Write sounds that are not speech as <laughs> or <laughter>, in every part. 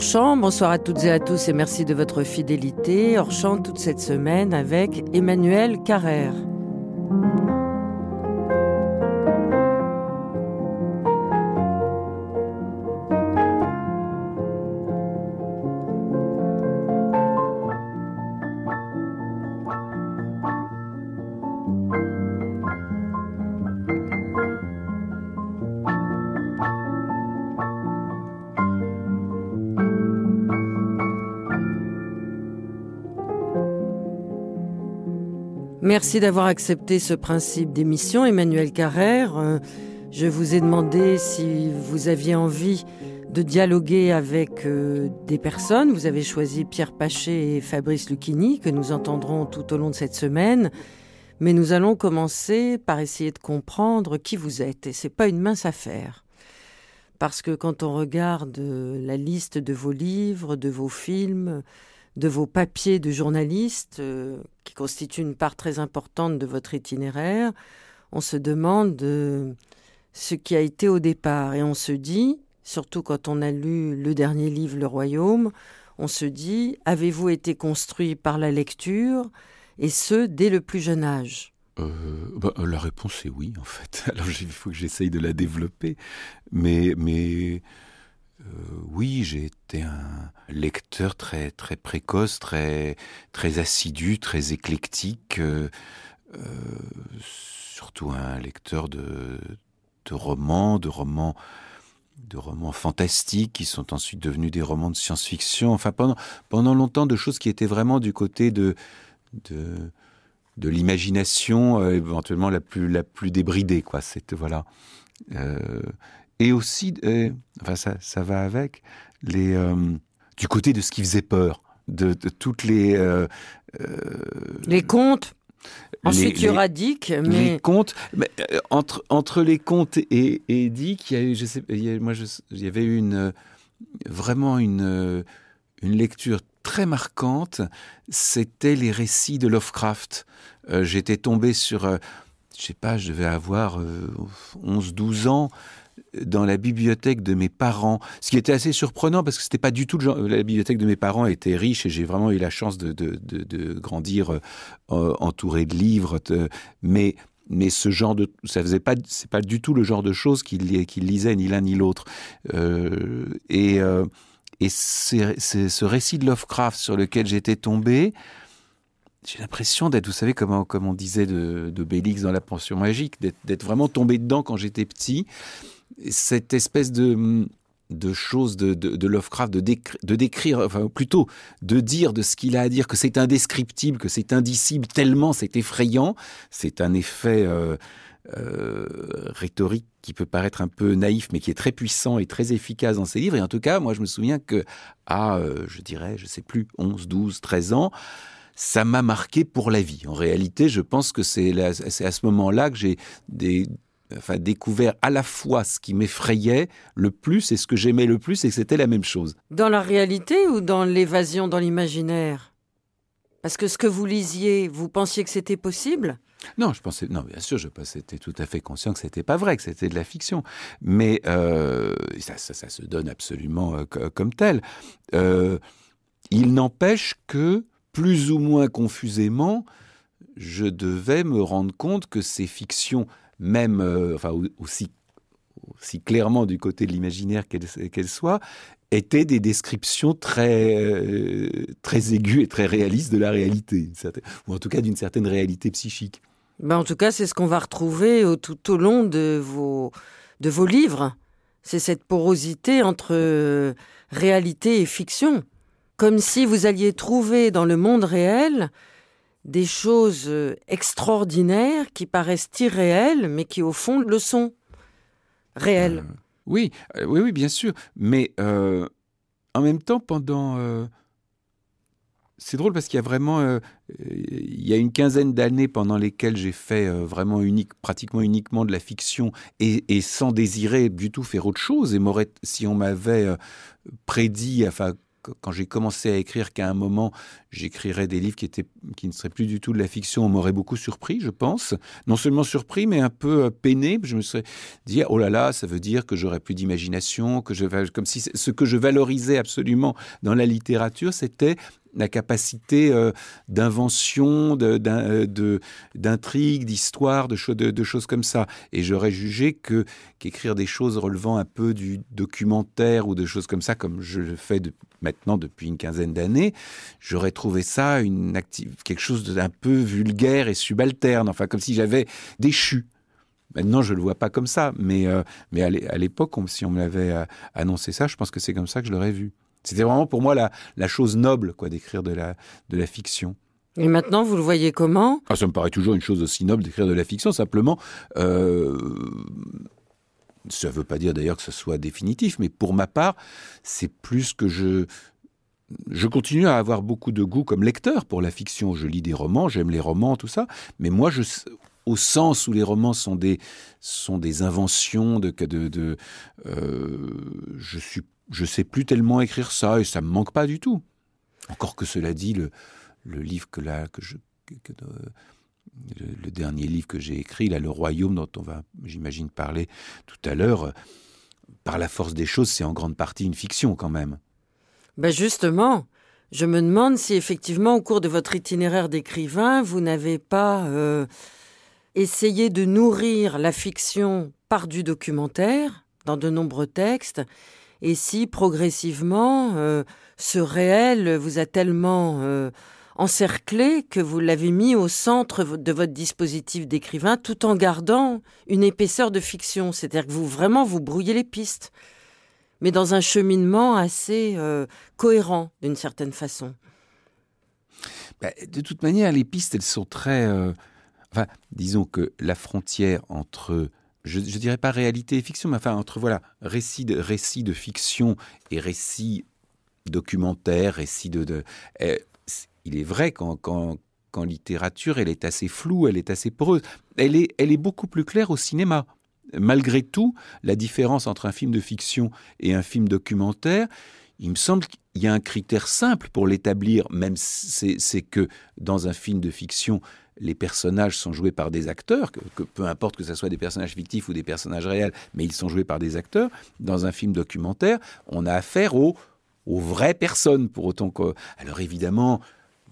champ, bonsoir à toutes et à tous et merci de votre fidélité. Orchamp toute cette semaine avec Emmanuel Carrère. Merci d'avoir accepté ce principe d'émission, Emmanuel Carrère. Euh, je vous ai demandé si vous aviez envie de dialoguer avec euh, des personnes. Vous avez choisi Pierre Paché et Fabrice Lucchini, que nous entendrons tout au long de cette semaine. Mais nous allons commencer par essayer de comprendre qui vous êtes. Et ce n'est pas une mince affaire. Parce que quand on regarde euh, la liste de vos livres, de vos films, de vos papiers de journaliste, euh, qui constituent une part très importante de votre itinéraire, on se demande euh, ce qui a été au départ. Et on se dit, surtout quand on a lu le dernier livre, Le Royaume, on se dit, avez-vous été construit par la lecture, et ce, dès le plus jeune âge euh, bah, La réponse est oui, en fait. <laughs> Alors il faut que j'essaye de la développer. Mais, mais euh, oui, j'ai été un lecteur très très précoce, très très assidu, très éclectique, euh, euh, surtout un lecteur de, romans, de romans de romans fantastiques qui sont ensuite devenus des romans de science-fiction. Enfin, pendant, pendant longtemps, de choses qui étaient vraiment du côté de, de, l'imagination, éventuellement la plus, la plus débridée, quoi. voilà et aussi, euh, enfin ça, ça, va avec, les, euh, du côté de ce qui faisait peur, de, toutes les... Euh, les contes Ensuite, les, il y aura Dick, mais... Les contes, mais, entre, entre les contes et, et Dick, il y moi, il avait eu une, vraiment une, une lecture très marquante, c'était les récits de Lovecraft. J'étais tombé sur je sais pas, je devais avoir 11-12 ans, dans la bibliothèque de mes parents, ce qui était assez surprenant parce que c'était pas du tout le genre. La bibliothèque de mes parents était riche et j'ai vraiment eu la chance de, de, de, grandir euh, entouré de livres, mais mais ce genre de ça faisait pas c'est pas du tout le genre de choses qu'il lisaient lisait ni l'un ni l'autre euh, et euh, et c'est ce récit de Lovecraft sur lequel j'étais tombé j'ai l'impression d'être, vous savez, comme, comme on disait de, de Bélix dans La Pension Magique, d'être vraiment tombé dedans quand j'étais petit cette espèce de de choses de, de Lovecraft, de, de, décrire, enfin plutôt de dire de ce qu'il a à dire, que c'est indescriptible, que c'est indicible, tellement c'est effrayant. C'est un effet euh, euh, rhétorique qui peut paraître un peu naïf, mais qui est très puissant et très efficace dans ses livres. Et en tout cas, moi je me souviens que à, euh, je dirais, je sais plus, 11, 12, 13 ans, ça m'a marqué pour la vie. En réalité, je pense que c'est à ce moment-là que j'ai des enfin, découvert à la fois ce qui m'effrayait le plus et ce que j'aimais le plus, et que c'était la même chose. Dans la réalité ou dans l'évasion, dans l'imaginaire Parce que ce que vous lisiez, vous pensiez que c'était possible non, je pensais, non, bien sûr, je j'étais tout à fait conscient que c'était pas vrai, que c'était de la fiction, mais euh, ça, ça, se donne absolument euh, comme tel. Euh, il n'empêche que plus ou moins confusément, je devais me rendre compte que ces fictions même, euh, enfin aussi, clairement du côté de l'imaginaire qu'elle soit, étaient des descriptions très, euh, très aiguës et très réalistes de la réalité, ou en tout cas d'une certaine réalité psychique. Ben, en tout cas, c'est ce qu'on va retrouver tout au long de vos livres. C'est cette porosité entre euh, réalité et fiction, comme si vous alliez trouver dans le monde réel des choses euh, extraordinaires qui paraissent irréelles, mais qui au fond le sont réelles. Euh, oui, euh, oui, oui, bien sûr. Mais en même temps, pendant c'est drôle parce qu'il y a vraiment, il y a une quinzaine d'années pendant lesquelles j'ai fait vraiment unique, pratiquement uniquement de la fiction et, sans désirer du tout faire autre chose. Et si on m'avait prédit, enfin, quand j'ai commencé à écrire qu'à un moment j'écrirais des livres qui, étaient, qui ne seraient plus du tout de la fiction. On m'aurait beaucoup surpris, je pense. Non seulement surpris, mais un peu euh, peiné. Je me serais dit, oh là là, ça veut dire que j'aurais plus d'imagination, que je comme si ce que je valorisais absolument dans la littérature, c'était la capacité euh, d'invention, euh, d'intrigue, d'histoire, de, de, choses comme ça. Et j'aurais jugé que qu'écrire des choses relevant un peu du documentaire ou de choses comme ça, comme je le fais de, maintenant depuis une quinzaine d'années, j'aurais trouvais ça une active, quelque chose d'un peu vulgaire et subalterne, enfin comme si j'avais déchu. Maintenant, je ne le vois pas comme ça, mais, euh, mais à l'époque, si on me l'avait euh, annoncé ça, je pense que c'est comme ça que je l'aurais vu. C'était vraiment pour moi la, la chose noble quoi d'écrire de la, de la fiction. Et maintenant, vous le voyez comment ah, Ça me paraît toujours une chose aussi noble d'écrire de la fiction, simplement. Euh, ça ne veut pas dire d'ailleurs que ce soit définitif, mais pour ma part, c'est plus que je, je continue à avoir beaucoup de goût comme lecteur pour la fiction. Je lis des romans, j'aime les romans, tout ça. Mais moi, je, au sens où les romans sont des, sont des inventions, de, de euh, je ne sais plus tellement écrire ça et ça me manque pas du tout. Encore que cela dit, le, livre que que je le, dernier livre que j'ai écrit, là, le royaume dont on va, j'imagine, parler tout à l'heure, euh, par la force des choses, c'est en grande partie une fiction quand même. Ben justement, je me demande si effectivement, au cours de votre itinéraire d'écrivain, vous n'avez pas euh, essayé de nourrir la fiction par du documentaire dans de nombreux textes, et si progressivement euh, ce réel vous a tellement euh, encerclé que vous l'avez mis au centre de votre dispositif d'écrivain tout en gardant une épaisseur de fiction, c'est-à-dire que vous vraiment vous brouillez les pistes mais dans un cheminement assez euh, cohérent d'une certaine façon. Bah, de toute manière, les pistes, elles sont très... Euh, enfin, disons que la frontière entre je, dirais pas réalité et fiction, mais enfin entre voilà récit de, récit de fiction et récit documentaire, récit de, de eh, il est vrai qu'en littérature elle est assez floue, elle est assez poreuse, elle est beaucoup plus claire au cinéma malgré tout, la différence entre un film de fiction et un film documentaire, il me semble qu'il y a un critère simple pour l'établir, même c'est que dans un film de fiction, les personnages sont joués par des acteurs, que, peu importe que ce soit des personnages fictifs ou des personnages réels, mais ils sont joués par des acteurs. Dans un film documentaire, on a affaire aux vraies personnes, pour autant que... Alors évidemment,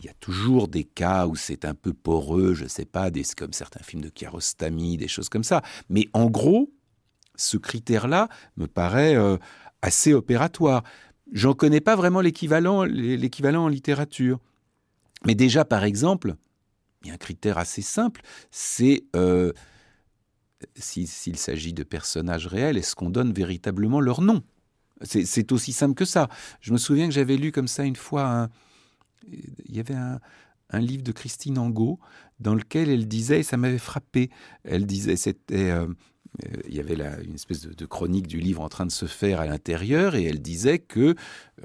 il y a toujours des cas où c'est un peu poreux, je ne sais pas, des, comme certains films de Kiarostami, des choses comme ça. Mais en gros, ce critère-là me paraît euh, assez opératoire. J'en connais pas vraiment l'équivalent, l'équivalent en littérature. Mais déjà, par exemple, il y a un critère assez simple, c'est euh, s'il s'agit de personnages réels, est-ce qu'on donne véritablement leur nom c'est aussi simple que ça. Je me souviens que j'avais lu comme ça une fois un, il y avait un, livre de Christine Angot dans lequel elle disait, et ça m'avait frappé, elle disait, c'était... Euh, euh, il y avait une espèce de, chronique du livre en train de se faire à l'intérieur et elle disait que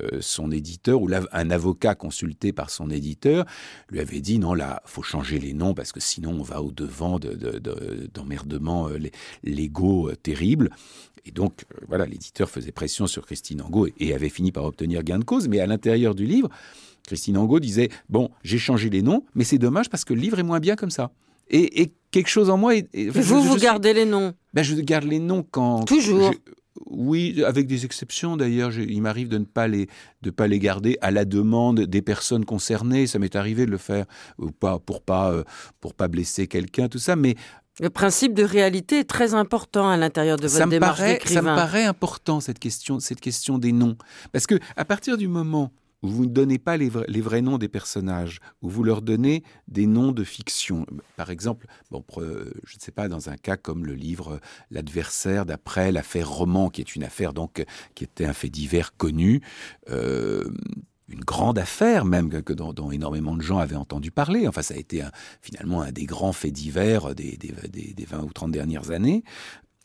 euh, son éditeur ou un avocat consulté par son éditeur lui avait dit non là faut changer les noms parce que sinon on va au devant d'emmerdements légaux terribles et donc voilà l'éditeur faisait pression sur Christine Angot et, avait fini par obtenir gain de cause mais à l'intérieur du livre Christine Angot disait Bon, j'ai changé les noms, mais c'est dommage parce que le livre est moins bien comme ça. Et, quelque chose en moi. et vous, vous gardez les noms ben, Je garde les noms quand. Toujours oui, avec des exceptions d'ailleurs. Il m'arrive de ne pas les de pas les garder à la demande des personnes concernées. Ça m'est arrivé de le faire ou pas pour pas euh, pour pas blesser quelqu'un, tout ça. Mais le principe de réalité est très important à l'intérieur de votre ça démarche paraît, Ça me paraît important cette question cette question des noms parce que à partir du moment vous ne donnez pas les, vrais, noms des personnages, où vous leur donnez des noms de fiction. Par exemple, je ne sais pas, dans un cas comme le livre euh, L'adversaire d'après l'affaire Roman, qui est une affaire donc qui était un fait divers connu. Euh, une grande affaire même que dont, énormément de gens avaient entendu parler. Enfin, ça a été finalement un des grands faits divers des, des, des 20 ou 30 dernières années.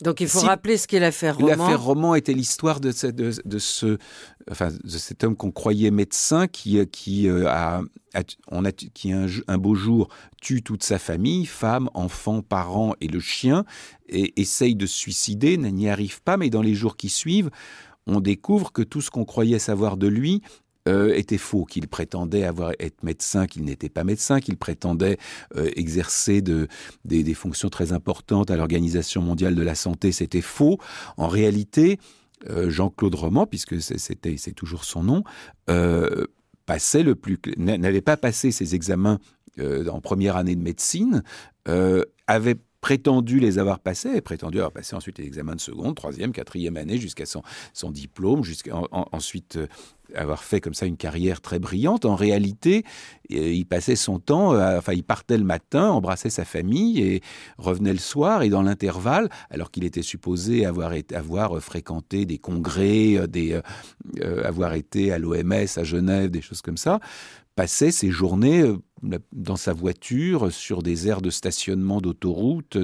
Donc il faut rappeler ce qu'est l'affaire Roman. L'affaire Roman était l'histoire de, cet homme qu'on croyait médecin qui, euh, qui euh, a, on a, un, beau jour tue toute sa famille, femme, enfants, parents et le chien, et essaye de se suicider, n'y arrive pas, mais dans les jours qui suivent, on découvre que tout ce qu'on croyait savoir de lui euh, était faux, qu'il prétendait avoir être médecin, qu'il n'était pas médecin, qu'il prétendait euh, exercer des, fonctions très importantes à l'Organisation mondiale de la santé, c'était faux. En réalité, euh, Jean-Claude Roman, puisque c'était c'est toujours son nom, passait le n'avait pas passé ses examens en première année de médecine, avait prétendu les avoir passés, prétendu avoir passé ensuite les examens de seconde, troisième, quatrième année, jusqu'à son, diplôme, jusqu'à ensuite euh, avoir fait comme ça une carrière très brillante. En réalité, euh, il passait son temps, euh, enfin, il partait le matin, embrassait sa famille et revenait le soir. Et dans l'intervalle, alors qu'il était supposé avoir, fréquenté des congrès, avoir été à l'OMS à Genève, des choses comme ça, passait ses journées euh, dans sa voiture, sur des aires de stationnement d'autoroute,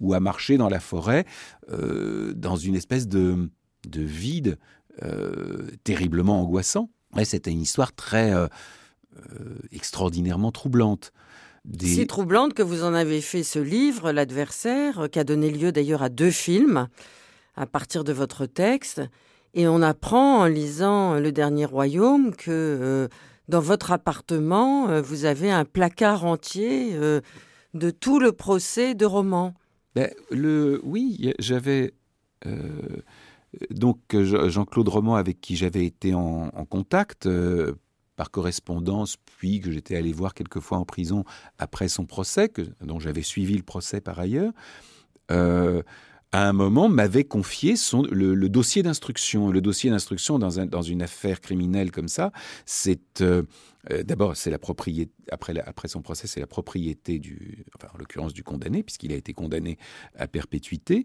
ou à marcher dans la forêt, euh, dans une espèce de, vide euh, terriblement angoissant. C'était une histoire très extraordinairement troublante. Si troublante que vous en avez fait ce livre, L'adversaire, qui a donné lieu d'ailleurs à deux films à partir de votre texte. Et on apprend en lisant Le Dernier Royaume que dans votre appartement, euh, vous avez un placard entier euh, de tout le procès de roman. Ben, le, oui, j'avais. Euh, donc, Jean-Claude Roman, avec qui j'avais été en, contact par correspondance, puis que j'étais allé voir quelquefois en prison après son procès, dont j'avais suivi le procès par ailleurs à un moment, m'avait confié son, le, dossier d'instruction. Le dossier d'instruction dans, une affaire criminelle comme ça, c'est euh, euh, d'abord c'est la propriété. Après, après son procès, c'est la propriété du, en l'occurrence du condamné, puisqu'il a été condamné à perpétuité.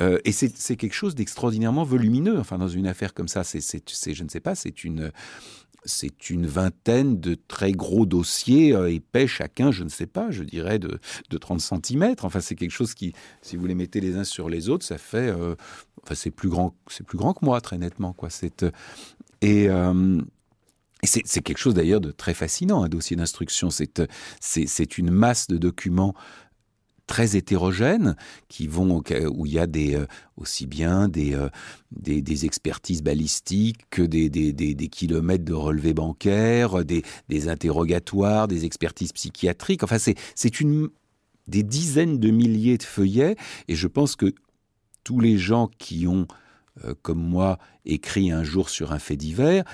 Euh, et c'est quelque chose d'extraordinairement volumineux. Enfin, dans une affaire comme ça, c'est, je ne sais pas, c'est une c'est une vingtaine de très gros dossiers épais, euh, chacun, je ne sais pas, je dirais de, 30 cm. Enfin, c'est quelque chose qui, si vous les mettez les uns sur les autres, ça fait. Euh, enfin, c'est plus, grand, plus grand que moi, très nettement. Quoi. Euh, et. c'est quelque chose d'ailleurs de très fascinant, un dossier d'instruction. C'est une masse de documents très hétérogènes, qui vont où il y a des euh, aussi bien euh, des, des, expertises balistiques que des, des, kilomètres de relevés bancaires, des, interrogatoires, des expertises psychiatriques. Enfin, c'est une des dizaines de milliers de feuillets, et je pense que tous les gens qui ont, euh, comme moi, écrit un jour sur un fait divers,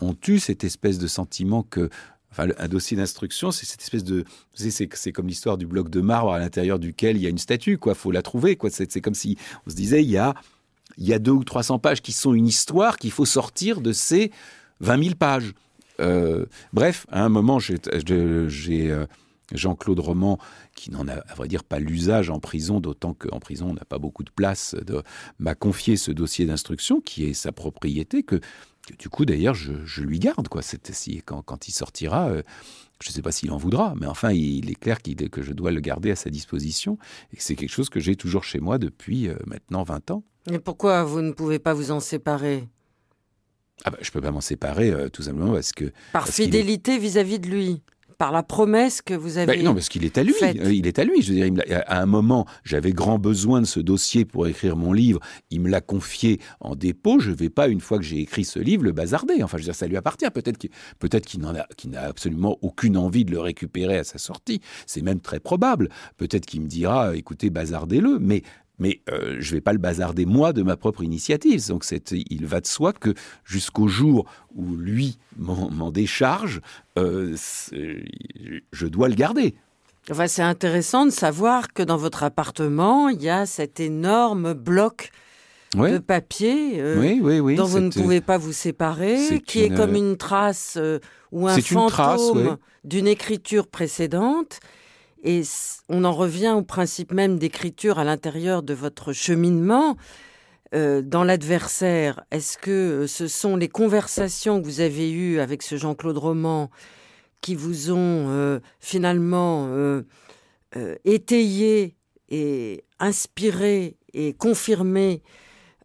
ont eu cette espèce de sentiment que Enfin, un dossier d'instruction, c'est cette espèce de, c'est comme l'histoire du bloc de marbre à l'intérieur duquel il y a une statue, quoi. Faut la trouver, quoi. C'est comme si on se disait, il y a, il y deux ou 300 pages qui sont une histoire qu'il faut sortir de ces 20 000 pages. Euh, bref, à un moment, j'ai euh, Jean-Claude Roman, qui n'en a, à vrai dire, pas l'usage en prison, d'autant qu'en prison, on n'a pas beaucoup de place, m'a confié ce dossier d'instruction, qui est sa propriété, que du coup, d'ailleurs, je, lui garde, quoi. Si, quand, quand, il sortira, euh, je ne sais pas s'il en voudra, mais enfin, il, est clair qu'il que je dois le garder à sa disposition. Et c'est quelque chose que j'ai toujours chez moi depuis euh, maintenant 20 ans. Mais pourquoi vous ne pouvez pas vous en séparer ah bah, Je ne peux pas m'en séparer, euh, tout simplement, parce que. Par fidélité vis à -vis de lui par la promesse que vous ben, avez. non, parce qu'il est à lui. Euh, il est à lui. Je veux dire, à un moment, j'avais grand besoin de ce dossier pour écrire mon livre. Il me l'a confié en dépôt. Je ne vais pas, une fois que j'ai écrit ce livre, le bazarder. Enfin, je veux dire, ça lui appartient. Peut-être qu'il n'en n'a absolument aucune envie de le récupérer à sa sortie. C'est même très probable. Peut-être qu'il me dira, écoutez, bazardez-le. Mais mais euh, je ne vais pas le bazarder moi de ma propre initiative. Donc il va de soi que jusqu'au jour où lui m'en décharge, euh, je dois le garder. c'est intéressant de savoir que dans votre appartement, il y a cet énorme bloc de papier euh, dont vous ne pouvez pas vous séparer, qui est comme une trace ou un fantôme d'une écriture précédente et on en revient au principe même d'écriture à l'intérieur de votre cheminement. Euh, dans l'adversaire, est-ce que euh, ce sont les conversations que vous avez eues avec ce Jean-Claude Roman qui vous ont euh, finalement étayé et inspiré et confirmé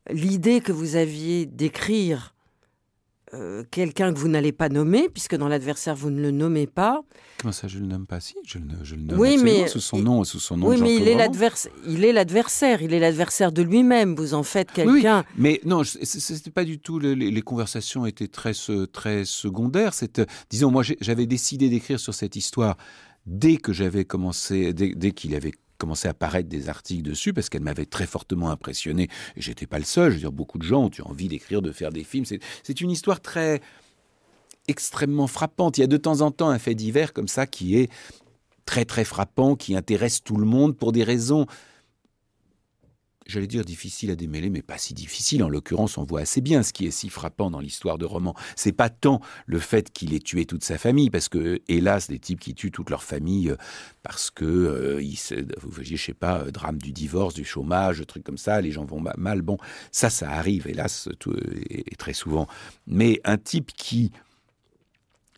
l'idée que vous aviez d'écrire euh, quelqu'un que vous n'allez pas nommer, puisque dans l'adversaire, vous ne le nommez pas. Comment ah, ça, je le nomme pas Si, je le, nomme sous son nom. sous son nom oui, mais il est, l'adversaire. Il est l'adversaire de lui-même. Vous en faites quelqu'un. mais non, ce c'était pas du tout... Les, conversations étaient très, très secondaires. Euh, disons, moi, j'avais décidé d'écrire sur cette histoire dès que j'avais commencé, dès qu'il avait commençait à paraître des articles dessus parce qu'elle m'avait très fortement impressionné. Et j'étais pas le seul. Je veux dire, beaucoup de gens ont eu envie d'écrire, de faire des films. C'est une histoire très extrêmement frappante. Il y a de temps en temps un fait divers comme ça qui est très très frappant, qui intéresse tout le monde pour des raisons j'allais dire difficile à démêler, mais pas si difficile. En l'occurrence, on voit assez bien ce qui est si frappant dans l'histoire de roman. C'est pas tant le fait qu'il ait tué toute sa famille, parce que, hélas, des types qui tuent toute leur famille euh, parce que, euh, ils, vous voyez, je sais pas, euh, drame du divorce, du chômage, trucs comme ça, les gens vont mal. Bon, ça, ça arrive, hélas, et, très souvent. Mais un type qui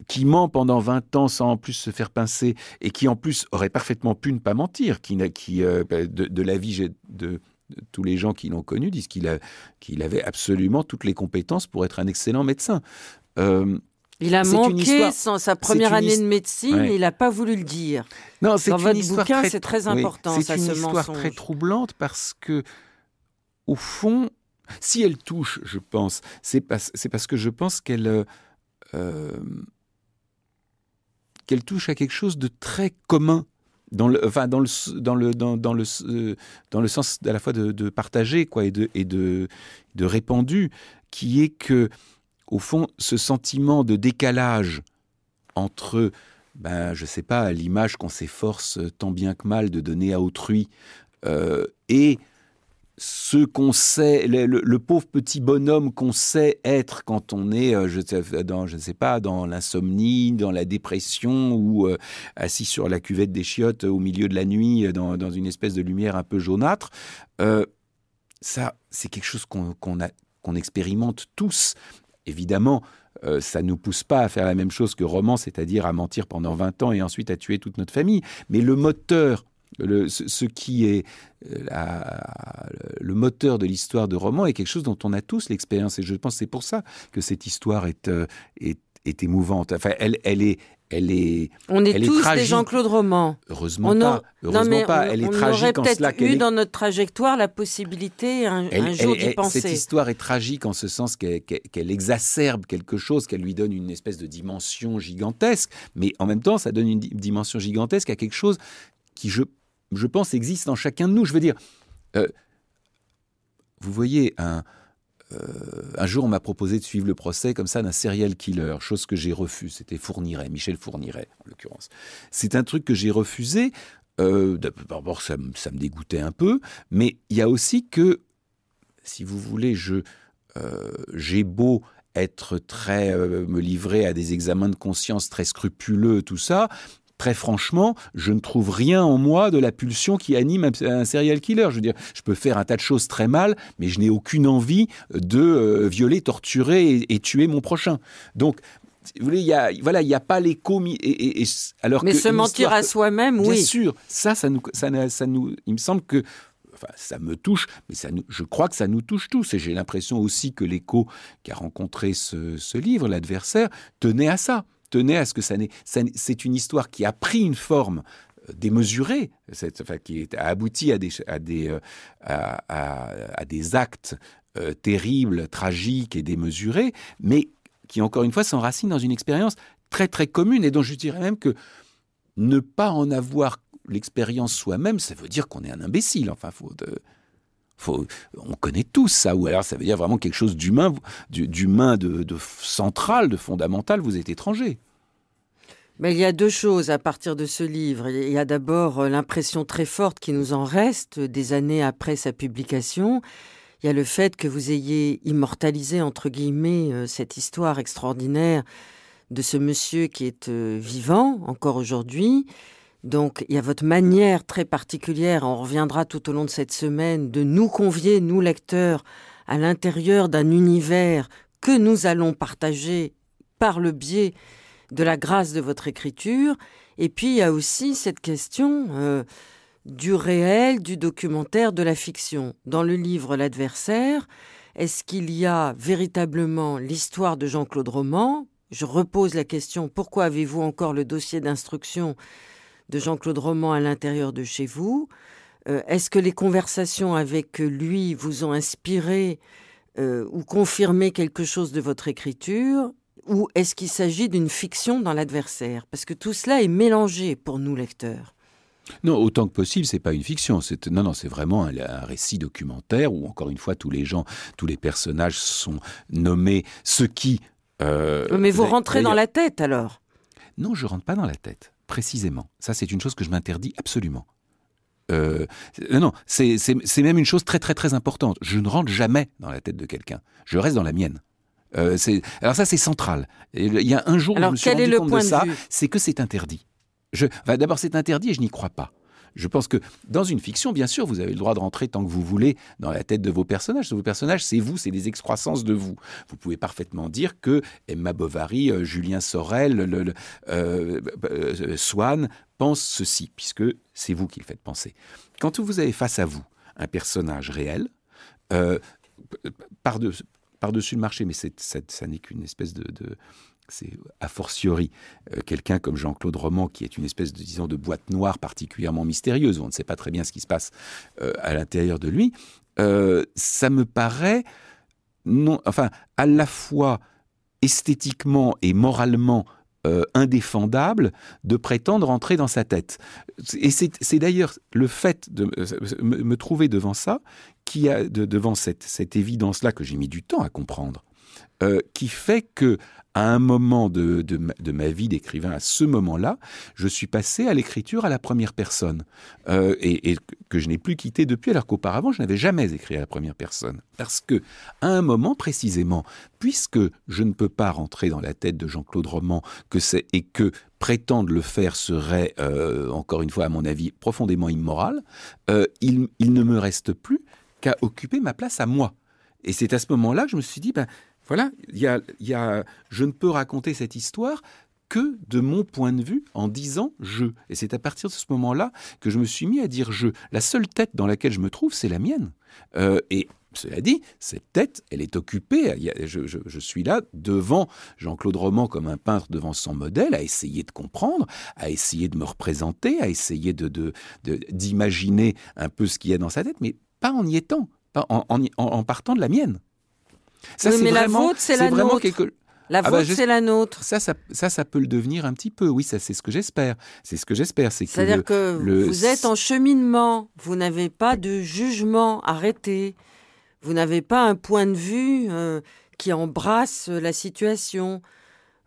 qui ment pendant 20 ans sans en plus se faire pincer et qui en plus aurait parfaitement pu ne pas mentir, qui, qui bah, de, la vie... de, tous les gens qui l'ont connu disent qu'il avait absolument toutes les compétences pour être un excellent médecin. Euh, il a manqué sa première année de médecine, il n'a pas voulu le dire. Non, Dans votre bouquin, c'est très important. c'est une histoire très troublante parce que, au fond, si elle touche, je pense, c'est parce, que je pense qu'elle euh, euh, qu'elle touche à quelque chose de très commun dans le, enfin, dans le, dans le, dans, le, euh, dans le sens à la fois de, partager quoi, et de, de, répandu, qui est que, au fond, ce sentiment de décalage entre ben, je sais pas, l'image qu'on s'efforce tant bien que mal de donner à autrui, euh, et ce qu'on sait, le, pauvre petit bonhomme qu'on sait être quand on est, euh, je, ne sais pas, dans l'insomnie, dans la dépression ou euh, assis sur la cuvette des chiottes au milieu de la nuit euh, dans, une espèce de lumière un peu jaunâtre, ça, c'est quelque chose qu'on expérimente tous. Évidemment, ça ne nous pousse pas à faire la même chose que Roman, c'est-à-dire à mentir pendant 20 ans et ensuite à tuer toute notre famille. Mais le moteur le, ce, qui est euh, le moteur de l'histoire de roman est quelque chose dont on a tous l'expérience. Et je pense que c'est pour ça que cette histoire est, euh, est, émouvante. Enfin, elle, elle est, elle est, on est tous des Jean-Claude Roman. Heureusement pas. Heureusement non pas. On, elle est aurait peut-être eu dans notre trajectoire la possibilité un, jour d'y penser. Cette histoire est tragique en ce sens qu'elle exacerbe quelque chose, qu'elle lui donne une espèce de dimension gigantesque. Mais en même temps, ça donne une dimension gigantesque à quelque chose qui, je je pense, existe en chacun de nous. Je veux dire, euh, vous voyez, euh, un, jour, on m'a proposé de suivre le procès comme ça d'un serial killer, chose que j'ai refusée. C'était Fourniret, Michel Fourniret, en l'occurrence. C'est un truc que j'ai refusé. Euh, d'abord, ça, ça, me dégoûtait un peu, mais il y a aussi que, si vous voulez, je j'ai beau être très me livrer à des examens de conscience très scrupuleux, tout ça très franchement, je ne trouve rien en moi de la pulsion qui anime un serial killer. Je veux dire, je peux faire un tas de choses très mal, mais je n'ai aucune envie de euh, violer, torturer et, tuer mon prochain. Donc, vous voyez, il voilà, il n'y a pas l'écho. Mais se mentir à soi-même, oui. Bien sûr, ça, ça nous, ça, nous, il me semble que. Enfin, ça me touche, mais ça je crois que ça nous touche tous. Et j'ai l'impression aussi que l'écho qu'a rencontré ce livre, l'adversaire, tenait à ça tenais à ce que ça C'est une histoire qui a pris une forme euh, démesurée, cette, qui a abouti à des, euh, actes euh, terribles, tragiques et démesurés, mais qui, encore une fois, s'enracine dans une expérience très, très commune et dont je dirais même que ne pas en avoir l'expérience soi-même, ça veut dire qu'on est un imbécile. Enfin, faut. De on connaît tous ça, ou alors ça veut dire vraiment quelque chose d'humain, d'humain de, central, de fondamental, vous êtes étranger. Mais il y a deux choses à partir de ce livre. Il y a d'abord euh, l'impression très forte qui nous en reste euh, des années après sa publication. Il y a le fait que vous ayez immortalisé, entre guillemets, euh, cette histoire extraordinaire de ce monsieur qui est vivant encore aujourd'hui, donc il y a votre manière très particulière, on reviendra tout au long de cette semaine, de nous convier, nous lecteurs, à l'intérieur d'un univers que nous allons partager par le biais de la grâce de votre écriture. Et puis il y a aussi cette question euh, du réel, du documentaire, de la fiction. Dans le livre L'adversaire, est-ce qu'il y a véritablement l'histoire de Jean-Claude Roman Je repose la question pourquoi avez-vous encore le dossier d'instruction de Jean-Claude Roman à l'intérieur de chez vous. Euh, est-ce que les conversations avec lui vous ont inspiré euh, ou confirmé quelque chose de votre écriture ou est-ce qu'il s'agit d'une fiction dans l'adversaire Parce que tout cela est mélangé pour nous lecteurs. Non, autant que possible, c'est pas une fiction. C'est non, non, c'est vraiment un, récit documentaire où encore une fois tous les gens, tous les personnages sont nommés. Ce qui. Euh, Mais vous rentrez dans la tête alors Non, je rentre pas dans la tête précisément. Ça, c'est une chose que je m'interdis absolument. Euh, non, c'est même une chose très très très importante. Je ne rentre jamais dans la tête de quelqu'un. Je reste dans la mienne. Euh, alors ça, c'est central. Il y a un jour, où je me suis rendu compte de, ça, c'est que c'est interdit. Je... D'abord, c'est interdit et je n'y crois pas. Je pense que dans une fiction, bien sûr, vous avez le droit de rentrer tant que vous voulez dans la tête de vos personnages. Vos personnages, c'est vous, c'est les excroissances de vous. Vous pouvez parfaitement dire que Emma Bovary, euh, Julien Sorel, le, euh, euh, pensent ceci, puisque c'est vous qui le faites penser. Quand vous avez face à vous un personnage réel, par-dessus le marché, mais ça n'est qu'une espèce de c'est a fortiori euh, quelqu'un comme Jean-Claude Roman, qui est une espèce de, disons, de boîte noire particulièrement mystérieuse, on ne sait pas très bien ce qui se passe euh, à l'intérieur de lui, euh, ça me paraît, non, enfin, à la fois esthétiquement et moralement indéfendable de prétendre entrer dans sa tête. Et c'est d'ailleurs le fait de me, trouver devant ça, qui a, devant cette, évidence-là que j'ai mis du temps à comprendre, qui fait que, à un moment de, ma vie d'écrivain, à ce moment-là, je suis passé à l'écriture à la première personne euh, et, que je n'ai plus quitté depuis, alors qu'auparavant je n'avais jamais écrit à la première personne, parce que à un moment précisément, puisque je ne peux pas rentrer dans la tête de Jean-Claude Roman que c'est et que prétendre le faire serait, euh, encore une fois à mon avis, profondément immoral, euh, il, il ne me reste plus qu'à occuper ma place à moi. Et c'est à ce moment-là que je me suis dit, ben, voilà, y a, je ne peux raconter cette histoire que de mon point de vue en disant je. Et c'est à partir de ce moment-là que je me suis mis à dire je. La seule tête dans laquelle je me trouve, c'est la mienne. Euh, et cela dit, cette tête, elle est occupée. Je, suis là devant Jean-Claude Roman comme un peintre devant son modèle, à essayer de comprendre, à essayer de me représenter, à essayer de d'imaginer un peu ce qu'il y a dans sa tête, mais pas en y étant, pas en partant de la mienne. Ça, c'est c'est vraiment quelque... La ah bah, vôtre, c'est la nôtre. Ça ça, peut le devenir un petit peu. Oui, ça, c'est ce que j'espère. C'est ce que j'espère. C'est à dire que vous êtes en cheminement. Vous n'avez pas de jugement arrêté. Vous n'avez pas un point de vue euh, qui embrasse la situation.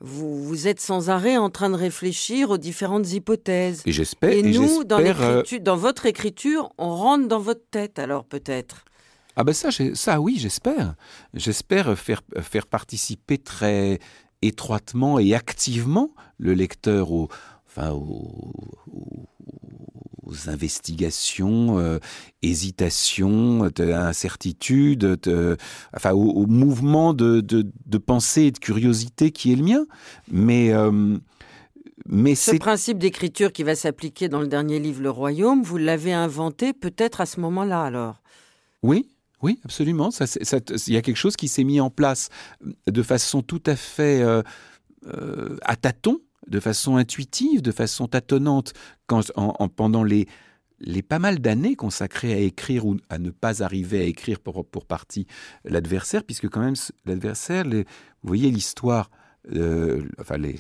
Vous, êtes sans arrêt en train de réfléchir aux différentes hypothèses. Et j'espère. Et nous, et dans, euh, dans votre écriture, on rentre dans votre tête, alors peut-être. Ah ben ça, ça oui, j'espère. J'espère faire, faire participer très étroitement et activement le lecteur au, enfin, aux investigations, euh, hésitations, incertitudes, enfin au, mouvement de, de, pensée et de curiosité qui est le mien. Mais euh, mais ce principe d'écriture qui va s'appliquer dans le dernier livre Le Royaume, vous l'avez inventé peut-être à ce moment-là alors. Oui, oui, absolument. Il y a quelque chose qui s'est mis en place euh, de façon tout à fait euh, euh, à tâtons, de façon intuitive, de façon tâtonnante, pendant les, pas mal d'années consacrées à écrire ou à ne pas arriver à écrire pour, pour partie l'adversaire, puisque quand même l'adversaire, vous voyez l'histoire euh, enfin les,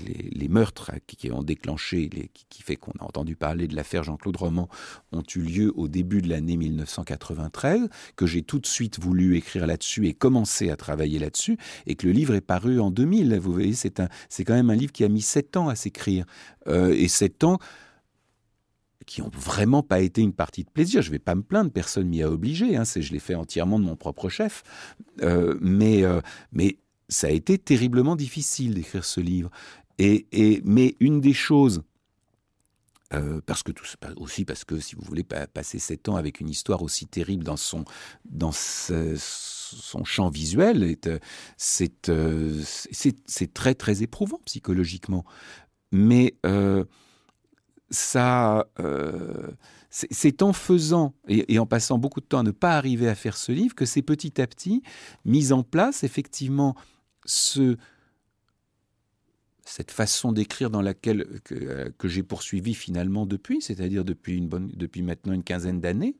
meurtres hein, qui, ont déclenché, les, qui, fait qu'on a entendu parler de l'affaire Jean-Claude Roman, ont eu lieu au début de l'année 1993, que j'ai tout de suite voulu écrire là-dessus et commencer à travailler là-dessus, et que le livre est paru en 2000. Vous voyez, c'est, quand même un livre qui a mis sept ans à s'écrire. Euh, et sept ans qui n'ont vraiment pas été une partie de plaisir. Je vais pas me plaindre, personne m'y a obligé. Hein, je l'ai fait entièrement de mon propre chef. Euh, mais, mais ça a été terriblement difficile d'écrire ce livre. Et, mais une des choses, euh, parce que tout, aussi parce que si vous voulez passer sept ans avec une histoire aussi terrible dans son dans son champ visuel, euh, euh, c'est c'est très très éprouvant psychologiquement. Mais ça, c'est en faisant et, et, en passant beaucoup de temps à ne pas arriver à faire ce livre que c'est petit à petit mis en place effectivement ce, cette façon d'écrire dans laquelle euh, que, j'ai poursuivi finalement depuis, c'est-à-dire depuis une bonne, depuis maintenant une quinzaine d'années,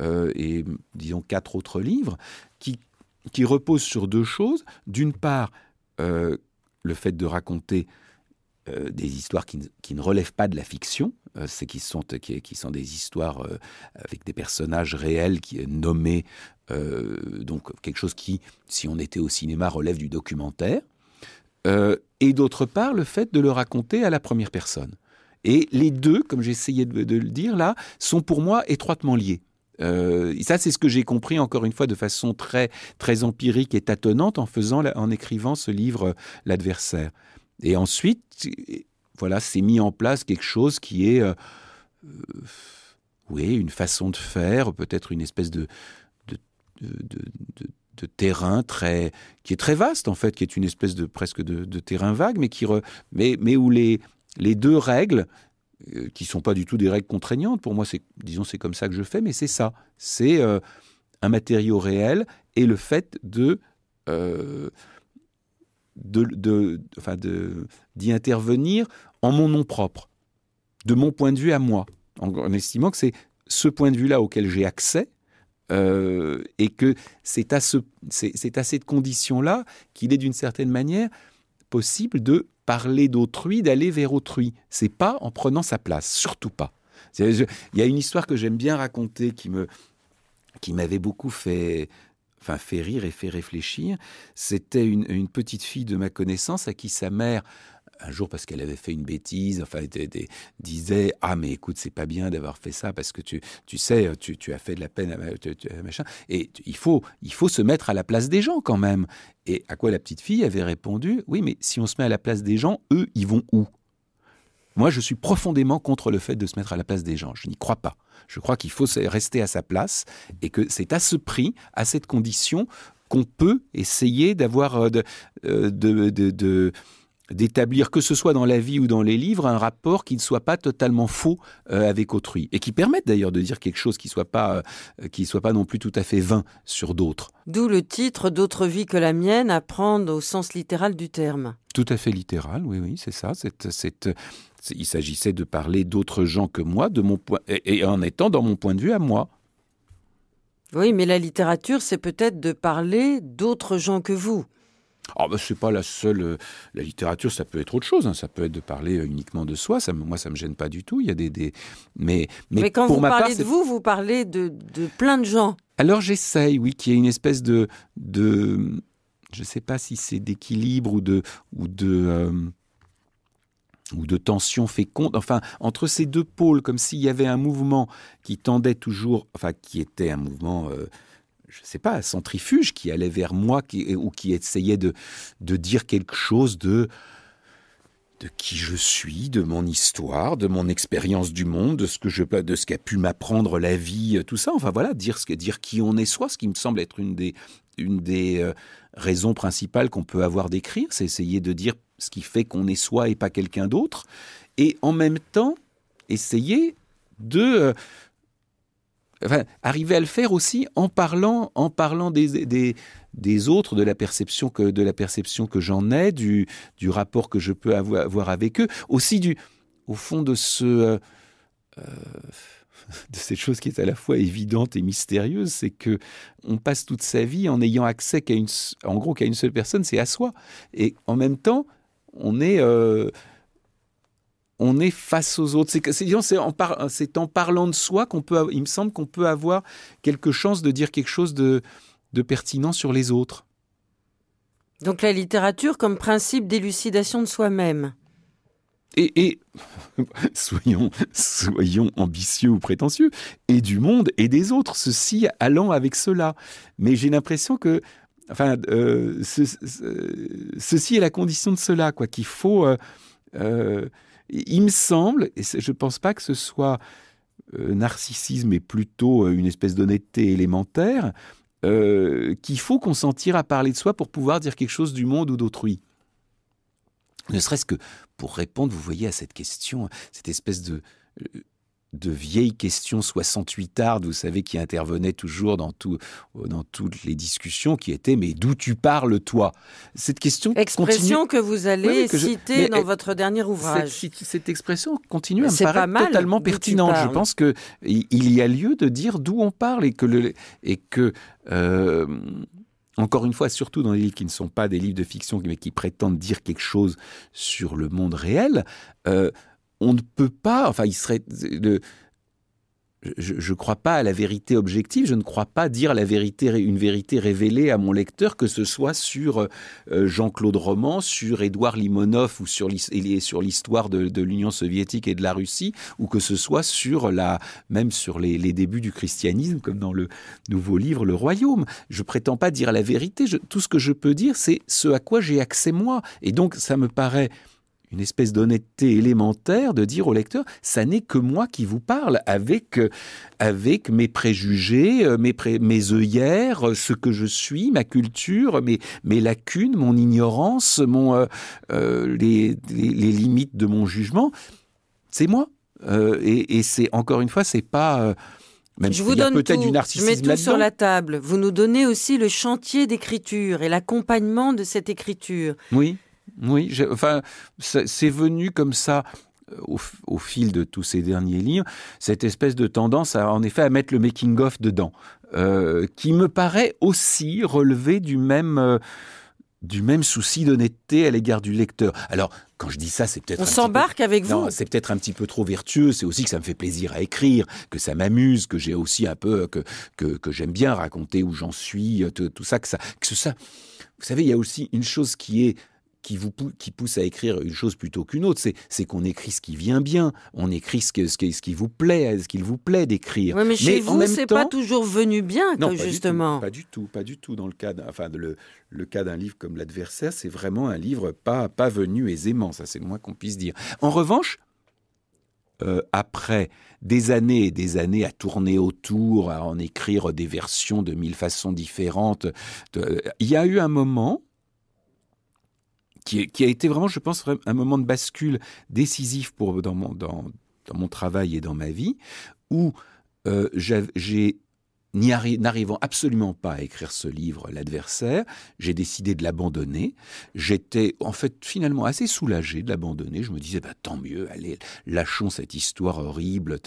euh, et disons quatre autres livres, qui qui repose sur deux choses. D'une part, euh, le fait de raconter euh, des histoires qui, ne relèvent pas de la fiction, euh, c'est qui sont, qui, sont des histoires euh, avec des personnages réels qui est nommé, donc quelque chose qui, si on était au cinéma, relève du documentaire. et d'autre part, le fait de le raconter à la première personne. Et les deux, comme j'essayais de, de le dire là, sont pour moi étroitement liés. ça, c'est ce que j'ai compris encore une fois de façon très très empirique et tâtonnante en faisant, en écrivant ce livre, l'adversaire. Et ensuite, voilà, c'est mis en place quelque chose qui est, euh, euh, oui, une façon de faire, peut-être une espèce de, terrain très qui est très vaste en fait, qui est une espèce de presque de, terrain vague, mais qui mais, où les les deux règles qui euh, qui sont pas du tout des règles contraignantes pour moi, c'est disons c'est comme ça que je fais, mais c'est ça, c'est un matériau réel et le fait de d'y de, enfin intervenir en mon nom propre, de mon point de vue à moi, en, estimant que c'est ce point de vue-là auquel j'ai accès euh, et que c'est à, cette condition-là qu'il est d'une certaine manière possible de parler d'autrui, d'aller vers autrui. C'est pas en prenant sa place, surtout pas. Il y a une histoire que j'aime bien raconter qui me qui m'avait beaucoup fait enfin fait rire et fait réfléchir. C'était une, petite fille de ma connaissance à qui sa mère un jour parce qu'elle avait fait une bêtise, enfin, disait ah mais écoute c'est pas bien d'avoir fait ça parce que tu tu sais tu, as fait de la peine à, machin et il faut il faut se mettre à la place des gens quand même. Et à quoi la petite fille avait répondu oui mais si on se met à la place des gens eux ils vont où moi, je suis profondément contre le fait de se mettre à la place des gens. Je n'y crois pas. Je crois qu'il faut rester à sa place et que c'est à ce prix, à cette condition, qu'on peut essayer d'avoir euh, euh, de, d'établir, que ce soit dans la vie ou dans les livres, un rapport qui ne soit pas totalement faux euh, avec autrui, et qui permette d'ailleurs de dire quelque chose qui ne soit, pas, soit pas non plus tout à fait vain sur d'autres. D'où le titre D'autres vies que la mienne à prendre au sens littéral du terme. Tout à fait littéral, oui, oui, c'est ça. C'est, il s'agissait de parler d'autres gens que moi, de mon point, et, en étant dans mon point de vue à moi. Oui, mais la littérature, c'est peut-être de parler d'autres gens que vous. Ah ben, c'est pas la seule. Euh, la littérature, ça peut être autre chose. Hein. Ça peut être de parler euh, uniquement de soi. Ça, moi, ça me gêne pas du tout. Il y a des, Mais, mais, quand vous parlez de vous, vous parlez de, plein de gens. Alors j'essaye, oui, qu'il y ait une espèce de, de... je ne sais pas si c'est d'équilibre ou de, ou de euh, ou de tension féconde, enfin, entre ces deux pôles, comme s'il y avait un mouvement qui tendait toujours, enfin, qui était un mouvement, euh, je ne sais pas, centrifuge, qui allait vers moi, qui, ou qui essayait de, de dire quelque chose de, de qui je suis, de mon histoire, de mon expérience du monde, de ce que je de ce qu'a pu m'apprendre la vie, euh, tout ça. Enfin voilà, dire ce que dire qui on est soi, ce qui me semble être une des une des euh, raison principale qu'on peut avoir d'écrire, c'est essayer de dire ce qui fait qu'on est soi et pas quelqu'un d'autre, et en même temps essayer de euh, enfin, arriver à le faire aussi en parlant, en parlant des, des, autres, de la perception que de la perception que j'en ai, du, du rapport que je peux avoir avec eux, aussi du au fond de ce euh, euh, <laughs> de cette chose qui est à la fois évidente et mystérieuse, c'est que on passe toute sa vie en ayant accès qu'à une, en gros qu'à une seule personne, c'est à soi. Et en même temps, on est euh, on est face aux autres. C'est en, parlant de soi qu'on peut, il me semble qu'on peut avoir quelque chance de dire quelque chose de pertinent sur les autres. Donc la littérature comme principe d'élucidation de soi-même et, <laughs> soyons, soyons ambitieux ou prétentieux, et du monde et des autres, ceci allant avec cela. Mais j'ai l'impression que enfin, euh, ceci est la condition de cela, quoi, qu'il faut... Euh, euh, il me semble, et je ne pense pas que ce soit narcissisme, mais plutôt une espèce d'honnêteté élémentaire, qu'il faut consentir à parler de soi pour pouvoir dire quelque chose du monde ou d'autrui. Ne serait-ce que pour répondre, vous voyez, à cette question, cette espèce de euh, vieille question soixante 68 ardes, vous savez, qui intervenait toujours dans, euh, toutes les discussions, qui était « Mais d'où tu parles, toi Cette question. Expression que vous allez citer dans votre dernier ouvrage. Cette, expression continue à me paraître totalement pertinente. Je pense qu'il y a lieu de dire d'où on parle et que, euh, encore une fois, surtout dans les livres qui ne sont pas des livres de fiction, mais qui prétendent dire quelque chose sur le monde réel, euh, on ne peut pas, enfin, il serait de, je ne crois pas à la vérité objective, je ne crois pas dire la vérité, une vérité révélée à mon lecteur, que ce soit sur euh, Jean-Claude Roman, sur Édouard Limonov ou sur, l'histoire de, l'Union soviétique et de la Russie, ou que ce soit sur même sur les, débuts du christianisme, comme dans le nouveau livre Le Royaume. Je prétends pas dire la vérité, tout ce que je peux dire, c'est ce à quoi j'ai accès moi. Et donc, ça me paraît une espèce d'honnêteté élémentaire de dire au lecteur, ça n'est que moi qui vous parle avec, euh, avec mes préjugés, euh, mes, mes œillères, euh, ce que je suis, ma culture, mes, mes lacunes, mon ignorance, mon, les, limites de mon jugement. C'est moi. et, c'est encore une fois, c'est pas. je vous donne peut je mets tout sur la table. Vous nous donnez aussi le chantier d'écriture et l'accompagnement de cette écriture. Oui. Oui, enfin, c'est venu comme ça. Euh, au, fil de tous ces derniers livres, cette espèce de tendance à, en effet à mettre le making-of dedans, euh, qui me paraît aussi relever du même, euh, du même souci d'honnêteté à l'égard du lecteur. Alors, quand je dis ça, c'est peut-être. On s'embarque avec non, vous. C'est peut-être un petit peu trop vertueux. C'est aussi que ça me fait plaisir à écrire, que ça m'amuse, que j'ai aussi un peu. que, que, j'aime bien raconter où j'en suis, tout, tout, ça, que ça. Que ça. Vous savez, il y a aussi une chose qui est qui vous qui pousse à écrire une chose plutôt qu'une autre. C'est qu'on écrit ce qui vient bien, on écrit ce, ce, qui vous plaît, ce qu'il vous plaît d'écrire. mais chez vous, ce n'est pas toujours venu bien, justement. pas du tout, pas du tout. Dans le cas, enfin, le, le cas d'un livre comme l'adversaire, c'est vraiment un livre pas pas venu aisément. Ça, c'est le moins qu'on puisse dire. En revanche, euh, après des années et des années à tourner autour, à en écrire des versions de mille façons différentes, il y a eu un moment qui, a été vraiment, je pense, un moment de bascule décisif pour, dans, mon, dans, mon travail et dans ma vie, où euh, j'ai n'arrivant absolument pas à écrire ce livre, l'adversaire, j'ai décidé de l'abandonner. J'étais en fait finalement assez soulagé de l'abandonner. Je me disais, bah, tant mieux, allez, lâchons cette histoire horrible.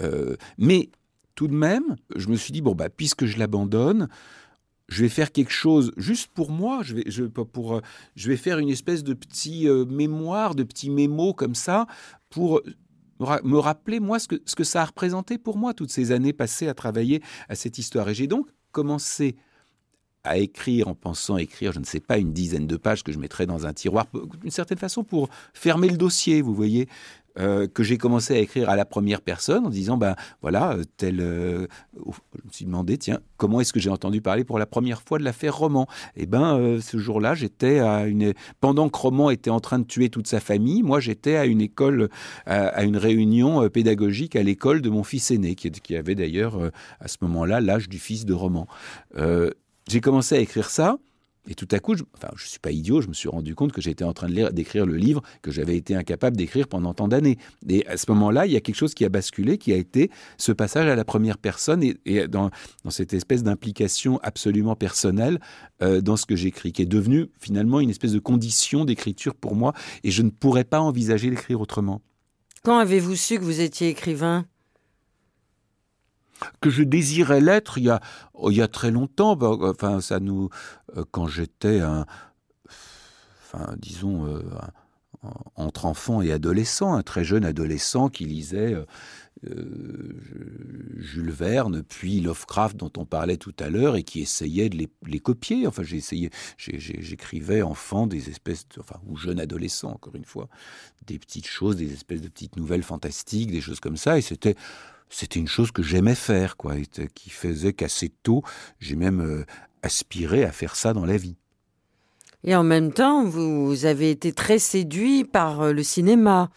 Euh, mais tout de même, je me suis dit, bon, bah, puisque je l'abandonne, je vais faire quelque chose juste pour moi, je vais, je, pour, euh, je vais faire une espèce de petit euh, mémoire, de petit mémo comme ça, pour me rappeler, moi, ce que, ce que ça a représenté pour moi, toutes ces années passées à travailler à cette histoire. Et j'ai donc commencé à écrire en pensant écrire, je ne sais pas, une dizaine de pages que je mettrais dans un tiroir, d'une certaine façon, pour fermer le dossier, vous voyez. Euh, que j'ai commencé à écrire à la première personne en disant ben voilà euh, tel euh, je me suis demandé tiens comment est-ce que j'ai entendu parler pour la première fois de l'affaire Roman et eh ben ce jour-là j'étais à une pendant que Roman était en train de tuer toute sa famille moi j'étais à une école à, une réunion pédagogique à l'école de mon fils aîné qui avait d'ailleurs à ce moment-là l'âge du fils de Roman j'ai commencé à écrire ça et tout à coup, je, enfin, suis pas idiot, je me suis rendu compte que j'étais en train de d'écrire le livre que j'avais été incapable d'écrire pendant tant d'années. Et à ce moment-là, il y a quelque chose qui a basculé, qui a été ce passage à la première personne et, dans, cette espèce d'implication absolument personnelle euh, dans ce que j'écris, qui est devenu finalement une espèce de condition d'écriture pour moi. Et je ne pourrais pas envisager l'écrire autrement. Quand avez-vous su que vous étiez écrivain que je désirais l'être il y a, oh, il y a très longtemps. Bah, enfin, ça nous, euh, quand j'étais un, enfin, disons, euh, entre enfant et adolescent, un très jeune adolescent qui lisait. Euh, Jules Verne, puis Lovecraft dont on parlait tout à l'heure et qui essayait de les, copier. Enfin, j'ai j'écrivais enfant des espèces, enfin, ou jeune adolescent, encore une fois, des petites choses, des espèces de petites nouvelles fantastiques, des choses comme ça. Et c'était c'était une chose que j'aimais faire, quoi, qui faisait qu'assez tôt, j'ai même euh, aspiré à faire ça dans la vie. Et en même temps, vous avez été très séduit par euh, le cinéma.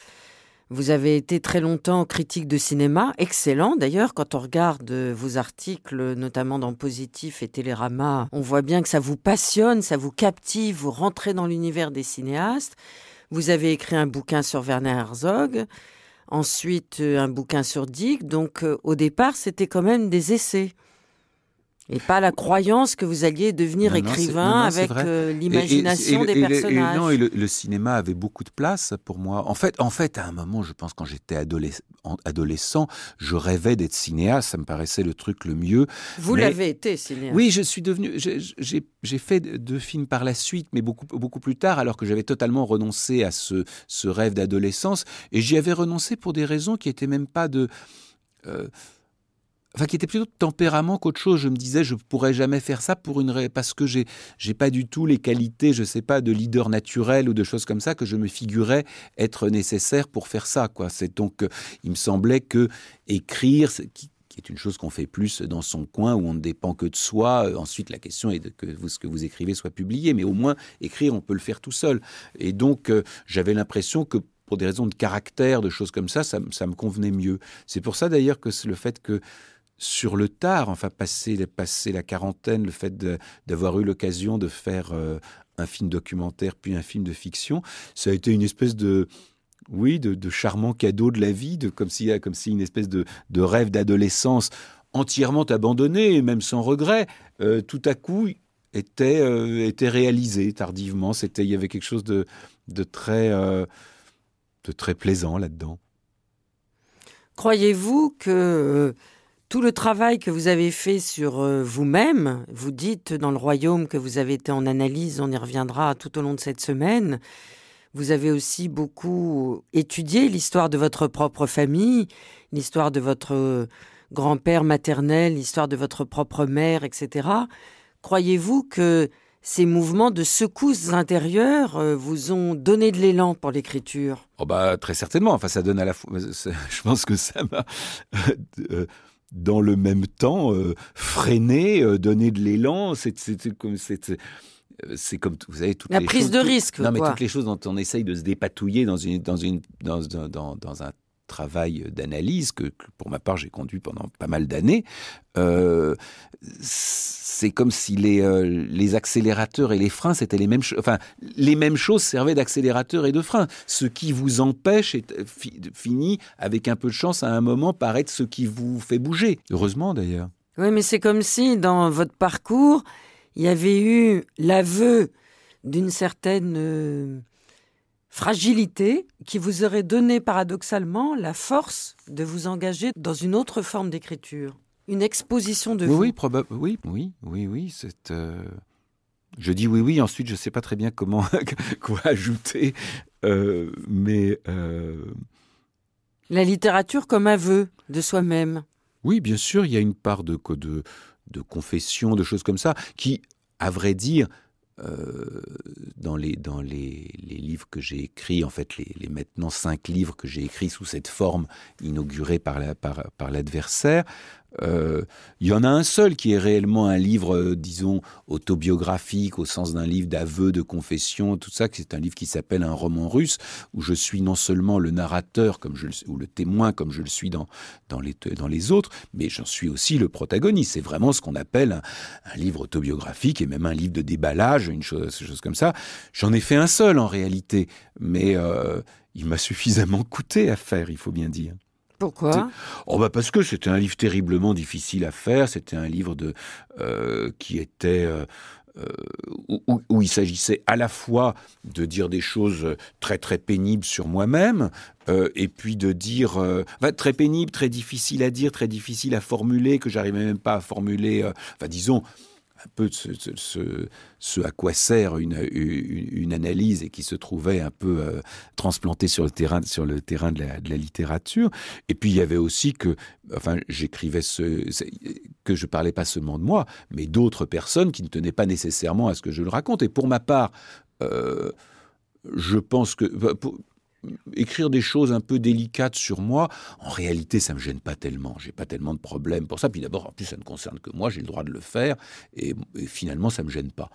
Vous avez été très longtemps critique de cinéma, excellent d'ailleurs. Quand on regarde euh, vos articles, notamment dans Positif et Télérama, on voit bien que ça vous passionne, ça vous captive, vous rentrez dans l'univers des cinéastes. Vous avez écrit un bouquin sur Werner Herzog ensuite euh, un bouquin sur Dick. Donc euh, au départ, c'était quand même des essais. Et pas la croyance que vous alliez devenir écrivain avec euh, l'imagination des personnages. non, et le, cinéma avait beaucoup de place pour moi. En fait, en fait, à un moment, je pense quand j'étais adolescent, je rêvais d'être cinéaste. Ça me paraissait le truc le mieux. Vous l'avez été cinéaste. Oui, je suis devenu. J'ai fait deux films par la suite, mais beaucoup beaucoup plus tard, alors que j'avais totalement renoncé à ce, ce rêve d'adolescence. Et j'y avais renoncé pour des raisons qui étaient même pas de. Euh, enfin qui était plutôt de tempérament qu'autre chose. Je me disais, je pourrais jamais faire ça pour une parce que j'ai j'ai pas du tout les qualités, je sais pas, de leader naturel ou de choses comme ça que je me figurais être nécessaire pour faire ça. Quoi. C'est donc, euh, il me semblait que écrire, qui, est une chose qu'on fait plus dans son coin où on ne dépend que de soi. Euh, ensuite, la question est de que ce que vous écrivez soit publié, mais au moins écrire, on peut le faire tout seul. Et donc, euh, j'avais l'impression que pour des raisons de caractère, de choses comme ça, ça, ça me convenait mieux. C'est pour ça d'ailleurs que le fait que sur le tard, enfin passer la quarantaine, le fait d'avoir eu l'occasion de faire euh, un film documentaire puis un film de fiction, ça a été une espèce de oui, de, charmant cadeau de la vie, de, comme si comme si une espèce de, rêve d'adolescence entièrement abandonné, même sans regret, euh, tout à coup euh, était réalisé tardivement. C'était il y avait quelque chose de de très de très plaisant là-dedans. Croyez-vous que tout le travail que vous avez fait sur euh, vous-même, vous dites dans le royaume que vous avez été en analyse, on y reviendra tout au long de cette semaine. Vous avez aussi beaucoup étudié l'histoire de votre propre famille, l'histoire de votre euh, grand-père maternel, l'histoire de votre propre mère, etc. Croyez-vous que ces mouvements de secousses intérieures euh, vous ont donné de l'élan pour l'écriture oh bah, Très certainement. Enfin, ça donne à la fois. <laughs> Je pense que ça m'a dans le même temps, euh, freiner, euh, donner de l'élan. C'est comme c'est euh, comme vous toutes la prise de risque. Non, mais toutes les choses dont on essaye de se dépatouiller dans une dans une dans, dans, dans un travail d'analyse que, pour ma part j'ai conduit pendant pas mal d'années, euh, c'est comme si les, euh, les, accélérateurs et les freins c'était les mêmes choses. Enfin, les mêmes choses servaient d'accélérateur et de frein. Ce qui vous empêche est euh, fini avec un peu de chance à un moment par être ce qui vous fait bouger. Heureusement d'ailleurs. Oui, mais c'est comme si dans votre parcours il y avait eu l'aveu d'une certaine fragilité qui vous aurait donné paradoxalement la force de vous engager dans une autre forme d'écriture, une exposition de oui, vous. Oui, Oui, oui, oui, oui. C'est. Euh, je dis oui, oui. Ensuite, je ne sais pas très bien comment <laughs> quoi ajouter, euh, mais euh, la littérature comme aveu de soi-même. Oui, bien sûr, il y a une part de, de confession, de choses comme ça, qui, à vrai dire, euh, dans, les, livres que j'ai écrits, en fait, les, maintenant cinq livres que j'ai écrits sous cette forme inaugurée par l'adversaire, il euh, y en a un seul qui est réellement un livre, euh, disons, autobiographique, au sens d'un livre d'aveu, de confession, tout ça, c'est un livre qui s'appelle Un roman russe, où je suis non seulement le narrateur comme je le, ou le témoin comme je le suis dans, dans, les, dans les autres, mais j'en suis aussi le protagoniste. C'est vraiment ce qu'on appelle un, livre autobiographique et même un livre de déballage, une chose, comme ça. J'en ai fait un seul en réalité, mais euh, il m'a <laughs> suffisamment coûté à faire, il faut bien dire. Pourquoi oh bah Parce que c'était un livre terriblement difficile à faire, c'était un livre de, euh, qui était... Euh, euh, où, il s'agissait à la fois de dire des choses très très pénibles sur moi-même, et puis de dire très pénible, très difficile à dire, très difficile à formuler, que j'arrivais même pas à formuler, disons, un peu ce, ce, à quoi sert une, analyse et qui se trouvait un peu euh, transplantée sur le terrain, sur le terrain de la, littérature. Et puis il y avait aussi que, enfin, j'écrivais ce, que je parlais pas seulement de moi, mais d'autres personnes qui ne tenaient pas nécessairement à ce que je le raconte. Et pour ma part, euh, je pense que écrire des choses un peu délicates sur moi, en réalité, ça me gêne pas tellement. J'ai pas tellement de problèmes pour ça. Puis d'abord, en plus, ça ne concerne que moi. J'ai le droit de le faire. Et, finalement, ça me gêne pas.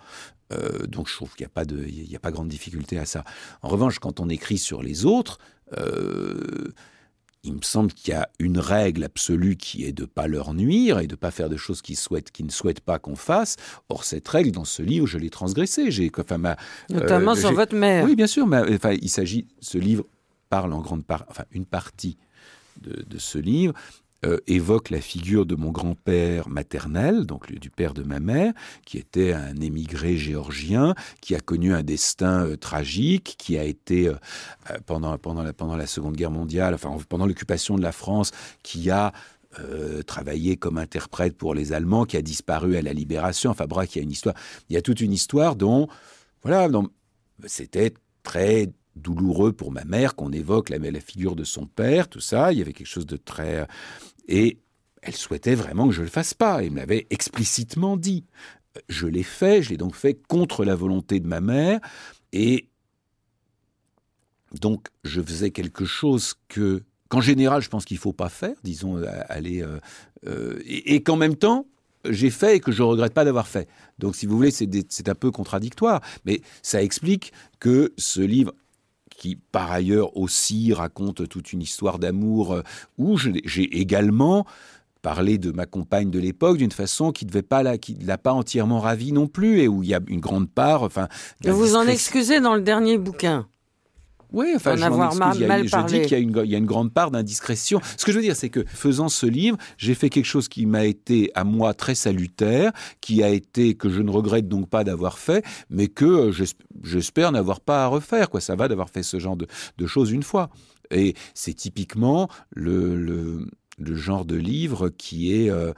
Euh, donc, je trouve qu'il n'y a pas de, il y a pas grande difficulté à ça. En revanche, quand on écrit sur les autres, euh, il me semble qu'il y a une règle absolue qui est de ne pas leur nuire et de ne pas faire de choses qu'ils ne souhaitent pas qu'on fasse. Or cette règle dans ce livre, je l'ai transgressée. J'ai, euh, notamment sur votre mère. Oui, bien sûr. enfin, il s'agit. Ce livre parle en grande part, enfin une partie de ce livre euh, évoque la figure de mon grand-père maternel, donc du père de ma mère, qui était un émigré géorgien, qui a connu un destin euh, tragique, qui a été euh, pendant, la, Seconde Guerre mondiale, enfin pendant l'occupation de la France, qui a travaillé comme interprète pour les Allemands, qui a disparu à la Libération. Enfin, bref, il y a une histoire. Il y a toute une histoire dont, voilà, c'était très douloureux pour ma mère qu'on évoque la, la, figure de son père, tout ça. Il y avait quelque chose de très et elle souhaitait vraiment que je ne le fasse pas. Elle me l'avait explicitement dit. Euh, je l'ai fait, je l'ai donc fait contre la volonté de ma mère. Et donc, je faisais quelque chose que, qu'en général, je pense qu'il ne faut pas faire, disons, euh, aller. Euh, et, et qu'en même temps, j'ai fait et que je ne regrette pas d'avoir fait. Donc, si vous voulez, c'est un peu contradictoire. Mais ça explique que ce livre, qui par ailleurs aussi raconte toute une histoire d'amour, euh, où j'ai également parlé de ma compagne de l'époque d'une façon qui ne pas la, qui l'a pas entièrement ravie non plus et où il y a une grande part. Enfin, vous en excusez dans le dernier bouquin. Oui, enfin, je dis qu'il y, a une grande part d'indiscrétion. Ce que je veux dire, c'est que faisant ce livre, j'ai fait quelque chose qui m'a été, à moi, très salutaire, qui a été, que je ne regrette donc pas d'avoir fait, mais que euh, j'espère n'avoir pas à refaire. Quoi. Ça va d'avoir fait ce genre de, choses une fois. Et c'est typiquement le, genre de livre qui est... Euh,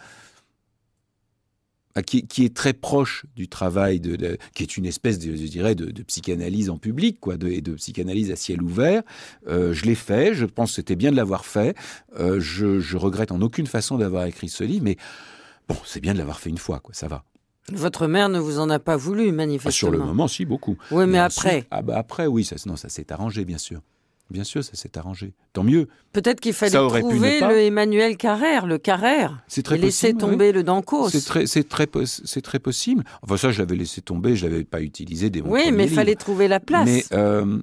ah, qui, est très proche du travail de, qui est une espèce, de, je dirais, de, psychanalyse en public, quoi, de, de psychanalyse à ciel ouvert. Euh, je l'ai fait, je pense que c'était bien de l'avoir fait. Euh, je, regrette en aucune façon d'avoir écrit ce livre, mais bon, c'est bien de l'avoir fait une fois, quoi, ça va. Votre mère ne vous en a pas voulu, manifestement. Ah, sur le moment, si, beaucoup. Oui, mais, après. ah, bah, après, oui, ça, ça s'est arrangé, bien sûr. Bien sûr, ça s'est arrangé. Tant mieux. Peut-être qu'il fallait trouver le Emmanuel Carrère, le Carrère. C'est très et laisser tomber le Dancos. C'est très, c'est très, possible. Enfin, ça, je l'avais laissé tomber, je l'avais pas utilisé des Oui, mais il fallait trouver la place. Mais euh,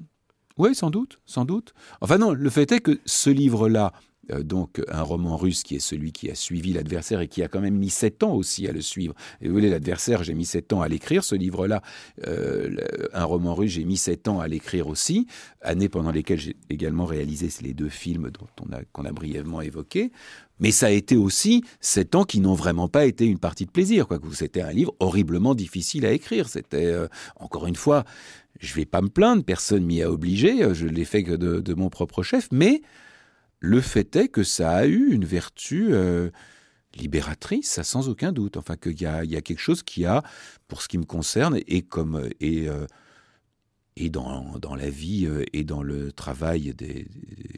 oui, sans doute, sans doute. Enfin non, le fait est que ce livre-là, euh, donc un roman russe qui est celui qui a suivi l'adversaire et qui a quand même mis sept ans aussi à le suivre. Et vous voulez, l'adversaire, j'ai mis sept ans à l'écrire, ce livre-là, euh, un roman russe, j'ai mis sept ans à l'écrire aussi, année pendant lesquelles j'ai également réalisé les deux films dont on a, qu'on a brièvement évoqués. Mais ça a été aussi sept ans qui n'ont vraiment pas été une partie de plaisir. Quoique C'était un livre horriblement difficile à écrire. C'était, euh, encore une fois, je ne vais pas me plaindre, personne m'y a obligé, je l'ai fait que de mon propre chef, mais le fait est que ça a eu une vertu euh, libératrice, sans aucun doute. Enfin, qu'il y, a, quelque chose qui a, pour ce qui me concerne, et comme euh, et, euh, et dans, la vie et dans le travail des,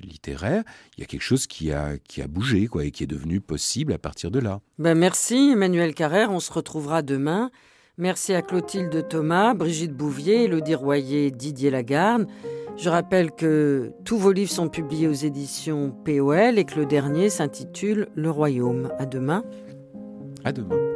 littéraires, il y a quelque chose qui a, qui a bougé quoi, et qui est devenu possible à partir de là. Ben merci Emmanuel Carrère, on se retrouvera demain. Merci à Clotilde Thomas, Brigitte Bouvier, Elodie Royer, Didier Lagarde. Je rappelle que tous vos livres sont publiés aux éditions POL et que le dernier s'intitule Le Royaume. À demain. À demain.